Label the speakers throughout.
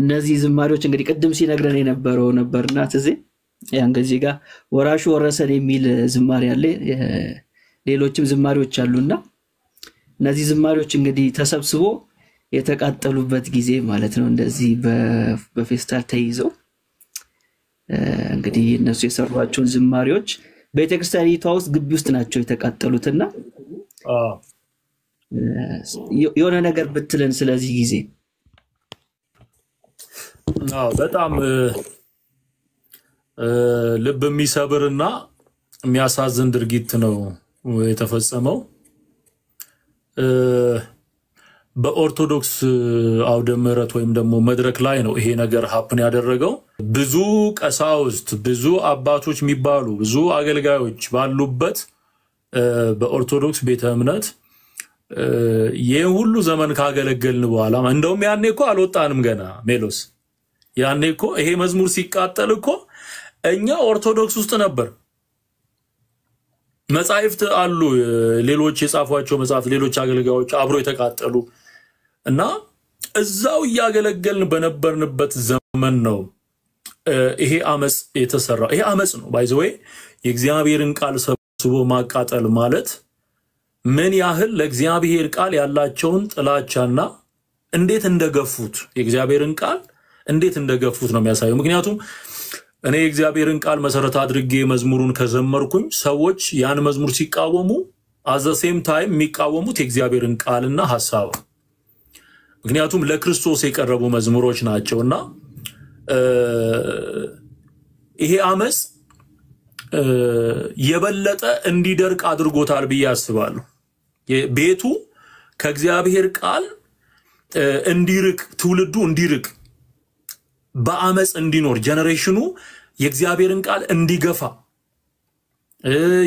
Speaker 1: እነዚህ ዝማሬዎች እንግዲህ ቅድም ሲነግረን የነበረው ነበርና ትዜ ያን ጋር ወራሹ ወረሰን የሚል ዝማሬ አለ። ሌሎችም ዝማሬዎች አሉና እነዚህ ዝማሬዎች እንግዲህ ተሰብስቦ የተቃጠሉበት ጊዜ ማለት ነው። እንደዚህ በፌስታል ተይዘው እንግዲህ እነሱ የሰሯቸውን ዝማሬዎች ቤተክርስቲያኒቷ ውስጥ ግቢ ውስጥ ናቸው የተቃጠሉትና የሆነ ነገር ብትለን ስለዚህ ጊዜ በጣም ልብ የሚሰብር እና የሚያሳዝን ድርጊት ነው የተፈጸመው። በኦርቶዶክስ አውደ ምሕረት ወይም ደግሞ መድረክ ላይ ነው ይሄ ነገር ሀፕን ያደረገው። ብዙ ቀሳውስት፣ ብዙ አባቶች የሚባሉ ብዙ አገልጋዮች ባሉበት በኦርቶዶክስ ቤተ እምነት ይህን ሁሉ ዘመን ካገለገልን በኋላ እንደውም ያኔ እኮ አልወጣንም ገና ሜሎስ ያኔ እኮ ይሄ መዝሙር ሲቃጠል እኮ እኛ ኦርቶዶክስ ውስጥ ነበር። መጻሕፍት አሉ፣ ሌሎች የጻፏቸው መጽሐፍ፣ ሌሎች አገልጋዮች አብሮ የተቃጠሉ እና እዛው እያገለገልን በነበርንበት ዘመን ነው ይሄ አመፅ የተሰራ። ይሄ አመፅ ነው ባይዘወይ የእግዚአብሔርን ቃል ሰብስቦ ማቃጠል ማለት ምን ያህል ለእግዚአብሔር ቃል ያላቸውን ጥላቻና እንዴት እንደገፉት የእግዚአብሔርን ቃል እንዴት እንደገፉት ነው የሚያሳየው። ምክንያቱም እኔ የእግዚአብሔርን ቃል መሰረት አድርጌ መዝሙሩን ከዘመርኩኝ ሰዎች ያን መዝሙር ሲቃወሙ አዘ ሴም ታይም የሚቃወሙት የእግዚአብሔርን ቃልና ሀሳብ ምክንያቱም ለክርስቶስ የቀረቡ መዝሙሮች ናቸው እና ይሄ አመፅ የበለጠ እንዲደርቅ አድርጎታል ብዬ አስባለሁ። ቤቱ ከእግዚአብሔር ቃል እንዲርቅ ትውልዱ እንዲርቅ በአመፅ እንዲኖር ጀነሬሽኑ የእግዚአብሔርን ቃል እንዲገፋ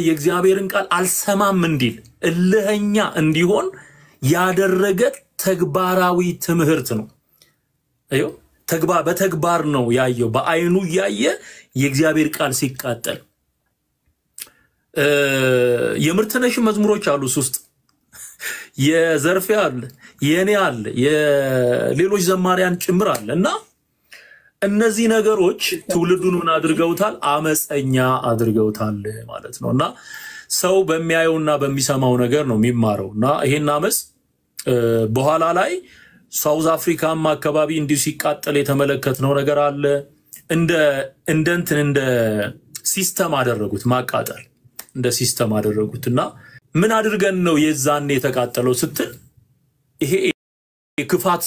Speaker 1: የእግዚአብሔርን ቃል አልሰማም እንዲል እልኸኛ እንዲሆን ያደረገ ተግባራዊ ትምህርት ነው። በተግባር ነው ያየው። በአይኑ እያየ የእግዚአብሔር ቃል ሲቃጠል የምርትነሽ መዝሙሮች አሉ ውስጥ የዘርፌ አለ፣ የእኔ አለ፣ የሌሎች ዘማሪያን ጭምር አለ እና እነዚህ ነገሮች ትውልዱን ምን አድርገውታል? አመፀኛ አድርገውታል ማለት ነው። እና ሰው በሚያየውና በሚሰማው ነገር ነው የሚማረው። እና ይሄን አመፅ በኋላ ላይ ሳውዝ አፍሪካም አካባቢ እንዲሁ ሲቃጠል የተመለከትነው ነገር አለ። እንደ እንደ ሲስተም አደረጉት፣ ማቃጠል እንደ ሲስተም አደረጉት። እና ምን አድርገን ነው የዛን የተቃጠለው ስትል ይሄ የክፋት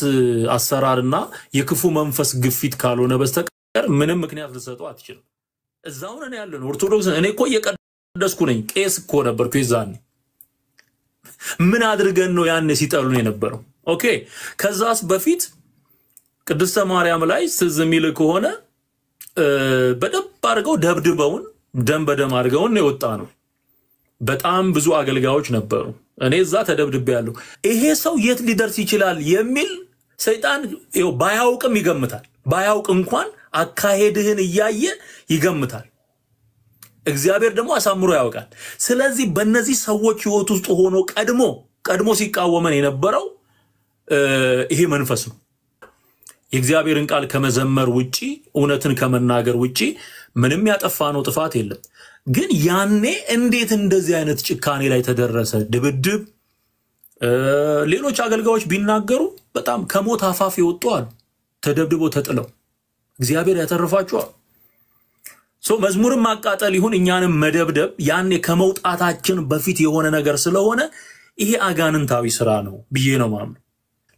Speaker 1: አሰራርና የክፉ መንፈስ ግፊት ካልሆነ በስተቀር ምንም ምክንያት ልሰጠው አትችልም። እዛውን እኔ ያለ ነው ኦርቶዶክስ። እኔ እኮ እየቀደስኩ ነኝ፣ ቄስ እኮ ነበርኩ የዛኔ። ምን አድርገን ነው ያን ሲጠሉን የነበረው? ኦኬ። ከዛስ በፊት ቅድስተ ማርያም ላይ ስዝ የሚል ከሆነ በደንብ አድርገው ደብድበውን ደም በደም አድርገውን የወጣ ነው። በጣም ብዙ አገልጋዮች ነበሩ። እኔ እዛ ተደብድቤ ያለሁ ይሄ ሰው የት ሊደርስ ይችላል የሚል ሰይጣን ባያውቅም ይገምታል። ባያውቅ እንኳን አካሄድህን እያየ ይገምታል። እግዚአብሔር ደግሞ አሳምሮ ያውቃል። ስለዚህ በእነዚህ ሰዎች ህይወት ውስጥ ሆኖ ቀድሞ ቀድሞ ሲቃወመን የነበረው ይሄ መንፈስ ነው። የእግዚአብሔርን ቃል ከመዘመር ውጪ እውነትን ከመናገር ውጪ ምንም ያጠፋ ነው ጥፋት የለም። ግን ያኔ እንዴት እንደዚህ አይነት ጭካኔ ላይ ተደረሰ? ድብድብ፣ ሌሎች አገልጋዮች ቢናገሩ በጣም ከሞት አፋፍ የወጡ አሉ። ተደብድቦ ተጥለው እግዚአብሔር ያተርፋቸዋል። መዝሙርን ማቃጠል ይሁን እኛንም መደብደብ ያኔ ከመውጣታችን በፊት የሆነ ነገር ስለሆነ ይሄ አጋንንታዊ ስራ ነው ብዬ ነው ማምነው።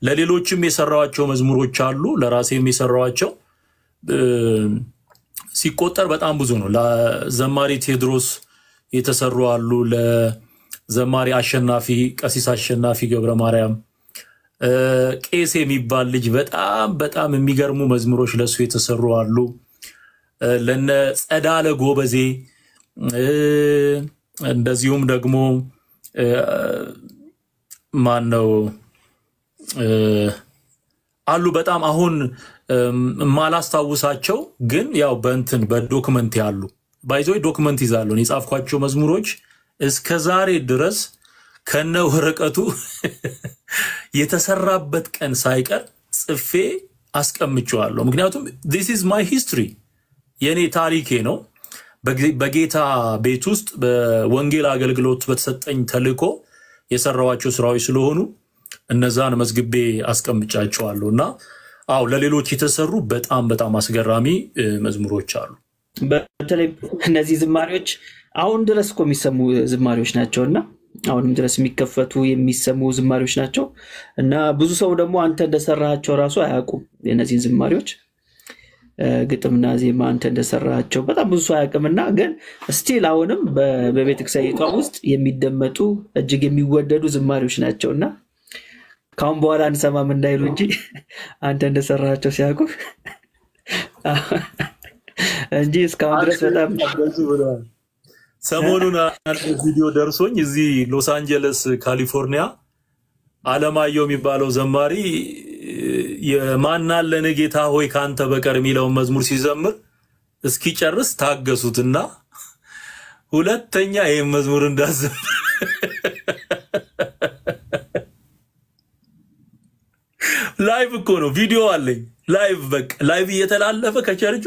Speaker 1: ለሌሎችም የሰራዋቸው መዝሙሮች አሉ፣ ለራሴም የሰራዋቸው ሲቆጠር በጣም ብዙ ነው። ለዘማሪ ቴዎድሮስ የተሰሩ አሉ። ለዘማሪ አሸናፊ ቀሲስ አሸናፊ ገብረ ማርያም ቄስ የሚባል ልጅ በጣም በጣም የሚገርሙ መዝሙሮች ለሱ የተሰሩ አሉ። ለነ ጸዳለ ጎበዜ እንደዚሁም ደግሞ ማን ነው አሉ በጣም አሁን ማላስታውሳቸው ግን ያው በእንትን በዶክመንት ያሉ ባይዞች ዶክመንት ይዛሉ የጻፍኳቸው መዝሙሮች እስከ ዛሬ ድረስ ከነ ወረቀቱ የተሰራበት ቀን ሳይቀር ጽፌ አስቀምጨዋለሁ። ምክንያቱም ዚስ ኢዝ ማይ ሂስትሪ የእኔ ታሪኬ ነው። በጌታ ቤት ውስጥ በወንጌል አገልግሎት በተሰጠኝ ተልዕኮ የሰራዋቸው ስራዎች ስለሆኑ እነዛን መዝግቤ አስቀምጫቸዋለሁ እና አው ለሌሎች የተሰሩ በጣም በጣም አስገራሚ መዝሙሮች አሉ። በተለይ እነዚህ ዝማሬዎች አሁን ድረስ እኮ የሚሰሙ ዝማሬዎች ናቸው እና አሁንም ድረስ የሚከፈቱ የሚሰሙ ዝማሬዎች ናቸው እና ብዙ ሰው ደግሞ አንተ እንደሰራቸው ራሱ አያውቁም። የእነዚህን ዝማሬዎች ግጥምና ዜማ አንተ እንደሰራቸው በጣም ብዙ ሰው አያውቅምና ግን ስቲል አሁንም በቤተክርስቲያኒቷ ውስጥ የሚደመጡ እጅግ የሚወደዱ ዝማሬዎች ናቸው እና ካሁን በኋላ አንሰማም እንዳይሉ እንጂ አንተ እንደሰራቸው ሲያውቁ እንጂ እስካሁን ድረስ በጣም ሰሞኑን አንድ ቪዲዮ ደርሶኝ እዚህ ሎስ አንጀለስ ካሊፎርኒያ አለማየሁ የሚባለው ዘማሪ የማናለን ጌታ ሆይ ከአንተ በቀር የሚለውን መዝሙር ሲዘምር እስኪጨርስ ታገሱትና ሁለተኛ ይህም መዝሙር እንዳዘምር ላይቭ እኮ ነው፣ ቪዲዮ አለኝ። ላይቭ በቃ ላይቭ እየተላለፈ ከቸርቹ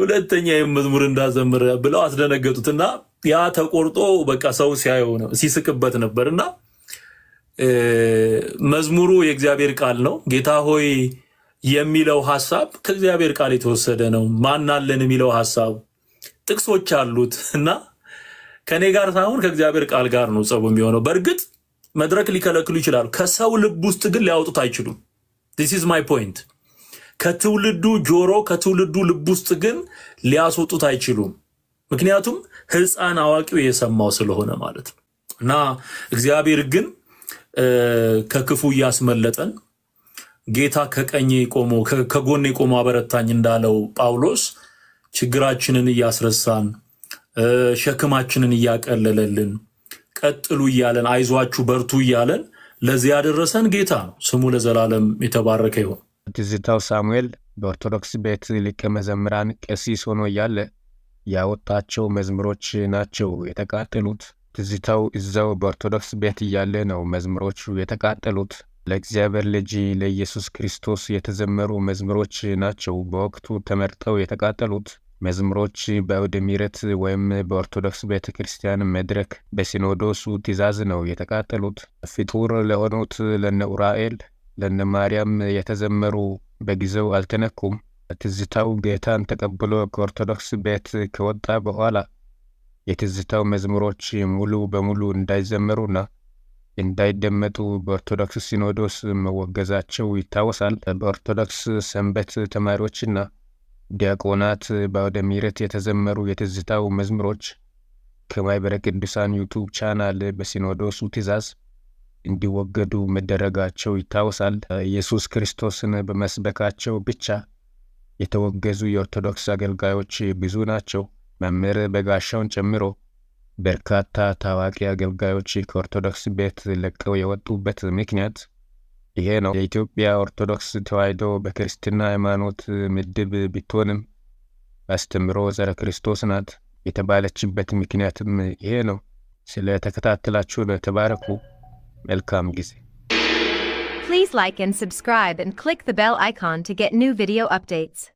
Speaker 1: ሁለተኛ መዝሙር እንዳዘምር ብለው አስደነገጡት እና ያ ተቆርጦ በቃ ሰው ሲያየው ነው ሲስቅበት ነበር። እና መዝሙሩ የእግዚአብሔር ቃል ነው። ጌታ ሆይ የሚለው ሀሳብ ከእግዚአብሔር ቃል የተወሰደ ነው። ማናለን የሚለው ሀሳብ ጥቅሶች አሉት እና ከእኔ ጋር ሳይሆን ከእግዚአብሔር ቃል ጋር ነው ጸቡ የሚሆነው በእርግጥ መድረክ ሊከለክሉ ይችላሉ። ከሰው ልብ ውስጥ ግን ሊያወጡት አይችሉም። ዚስ ኢዝ ማይ ፖይንት። ከትውልዱ ጆሮ ከትውልዱ ልብ ውስጥ ግን ሊያስወጡት አይችሉም። ምክንያቱም ህፃን አዋቂው የሰማው ስለሆነ ማለት ነው። እና እግዚአብሔር ግን ከክፉ እያስመለጠን ጌታ ከቀኝ ቆሞ ከጎን ቆሞ አበረታኝ እንዳለው ጳውሎስ ችግራችንን እያስረሳን ሸክማችንን እያቀለለልን ቀጥሉ እያለን አይዟችሁ በርቱ እያለን ለዚህ ያደረሰን ጌታ ነው። ስሙ ለዘላለም የተባረከ ይሆን።
Speaker 2: ትዝታው ሳሙኤል በኦርቶዶክስ ቤት ሊቀ መዘምራን ቀሲስ ሆኖ እያለ ያወጣቸው መዝሙሮች ናቸው የተቃጠሉት። ትዝታው እዛው በኦርቶዶክስ ቤት እያለ ነው መዝሙሮቹ የተቃጠሉት። ለእግዚአብሔር ልጅ ለኢየሱስ ክርስቶስ የተዘመሩ መዝሙሮች ናቸው በወቅቱ ተመርጠው የተቃጠሉት። መዝሙሮች በአውደ ምሕረት ወይም በኦርቶዶክስ ቤተ ክርስቲያን መድረክ በሲኖዶሱ ትእዛዝ ነው የተቃጠሉት። ፍቱር ለሆኑት ለነ ኡራኤል ለነ ማርያም የተዘመሩ በጊዜው አልተነኩም። ትዝታው ጌታን ተቀብሎ ከኦርቶዶክስ ቤት ከወጣ በኋላ የትዝታው መዝሙሮች ሙሉ በሙሉ እንዳይዘመሩና እንዳይደመጡ በኦርቶዶክስ ሲኖዶስ መወገዛቸው ይታወሳል። በኦርቶዶክስ ሰንበት ተማሪዎችና ዲያቆናት በአውደ ምሕረት የተዘመሩ የትዝታው መዝሙሮች ከማኅበረ ቅዱሳን ዩቱብ ቻናል በሲኖዶሱ ትእዛዝ እንዲወገዱ መደረጋቸው ይታወሳል። ኢየሱስ ክርስቶስን በመስበካቸው ብቻ የተወገዙ የኦርቶዶክስ አገልጋዮች ብዙ ናቸው። መምህር በጋሻውን ጨምሮ በርካታ ታዋቂ አገልጋዮች ከኦርቶዶክስ ቤት ለቀው የወጡበት ምክንያት ይሄ ነው የኢትዮጵያ ኦርቶዶክስ ተዋሕዶ በክርስትና ሃይማኖት ምድብ ብትሆንም አስተምሮ ጸረ ክርስቶስ ናት የተባለችበት ምክንያትም ይሄ ነው። ስለ ተከታተላችሁን ተባረኩ። መልካም ጊዜ።
Speaker 1: Please like and subscribe and click the bell icon to get new video updates.